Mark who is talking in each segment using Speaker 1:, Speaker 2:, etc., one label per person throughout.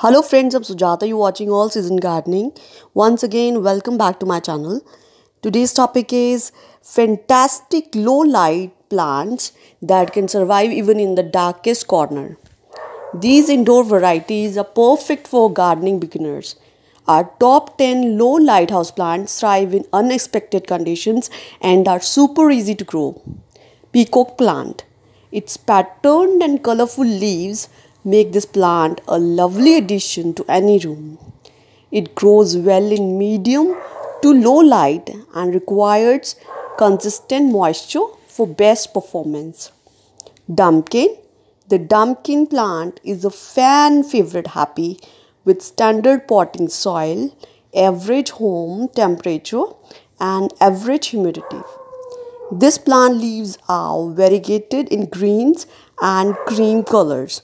Speaker 1: Hello friends, I'm Sujata. You're watching All Season Gardening. Once again, welcome back to my channel. Today's topic is fantastic low light plants that can survive even in the darkest corner. These indoor varieties are perfect for gardening beginners. Our top 10 low lighthouse plants thrive in unexpected conditions and are super easy to grow. Peacock plant. Its patterned and colorful leaves make this plant a lovely addition to any room. It grows well in medium to low light and requires consistent moisture for best performance. Dumpkin The dumpkin plant is a fan favorite happy with standard potting soil, average home temperature and average humidity. This plant leaves are variegated in greens and cream colors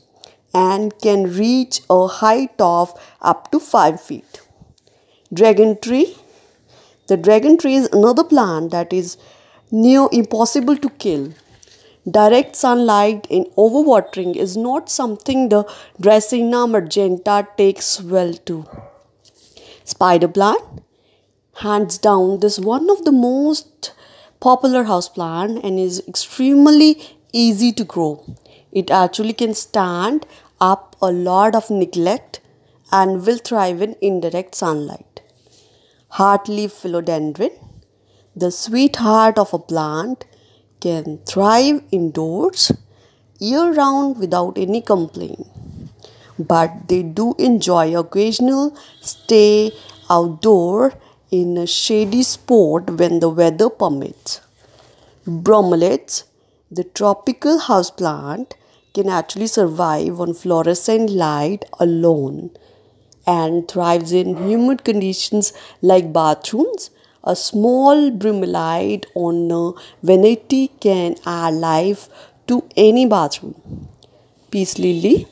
Speaker 1: and can reach a height of up to 5 feet. Dragon tree. The dragon tree is another plant that is near impossible to kill. Direct sunlight in overwatering is not something the Dracaena magenta takes well to. Spider plant. Hands down, this one of the most popular house plant and is extremely easy to grow. It actually can stand up a lot of neglect and will thrive in indirect sunlight. Heartleaf philodendron, the sweetheart of a plant, can thrive indoors year round without any complaint. But they do enjoy occasional stay outdoor in a shady spot when the weather permits. Bromelates, the tropical houseplant, can actually survive on fluorescent light alone and thrives in humid conditions like bathrooms. A small bromelaid on a vanity can add life to any bathroom. Peace lily.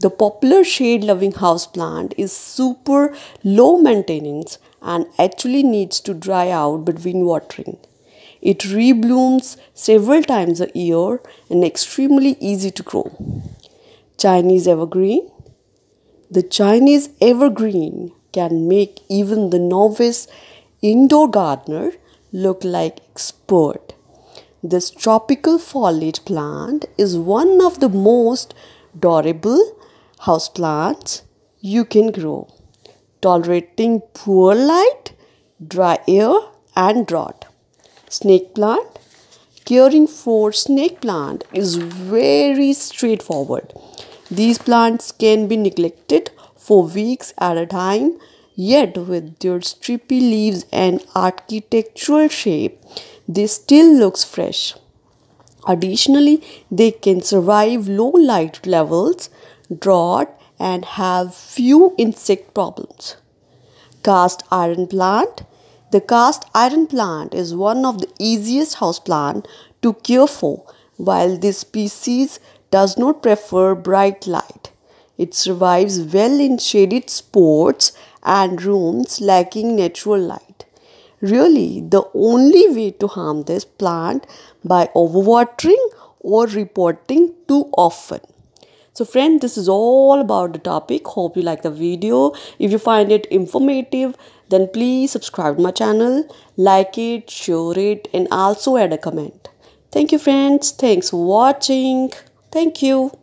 Speaker 1: The popular shade loving houseplant is super low maintenance and actually needs to dry out between watering. It reblooms several times a year and extremely easy to grow. Chinese evergreen. The Chinese evergreen can make even the novice indoor gardener look like expert. This tropical foliage plant is one of the most durable houseplants you can grow, tolerating poor light, dry air and drought snake plant. Caring for snake plant is very straightforward. These plants can be neglected for weeks at a time, yet with their stripy leaves and architectural shape, they still looks fresh. Additionally, they can survive low light levels, drought, and have few insect problems. Cast iron plant the cast iron plant is one of the easiest houseplants to care for while this species does not prefer bright light. It survives well in shaded spots and rooms lacking natural light. Really, the only way to harm this plant by overwatering or repotting too often. So friend, this is all about the topic. Hope you like the video. If you find it informative, then please subscribe my channel, like it, share it and also add a comment. Thank you friends. Thanks for watching. Thank you.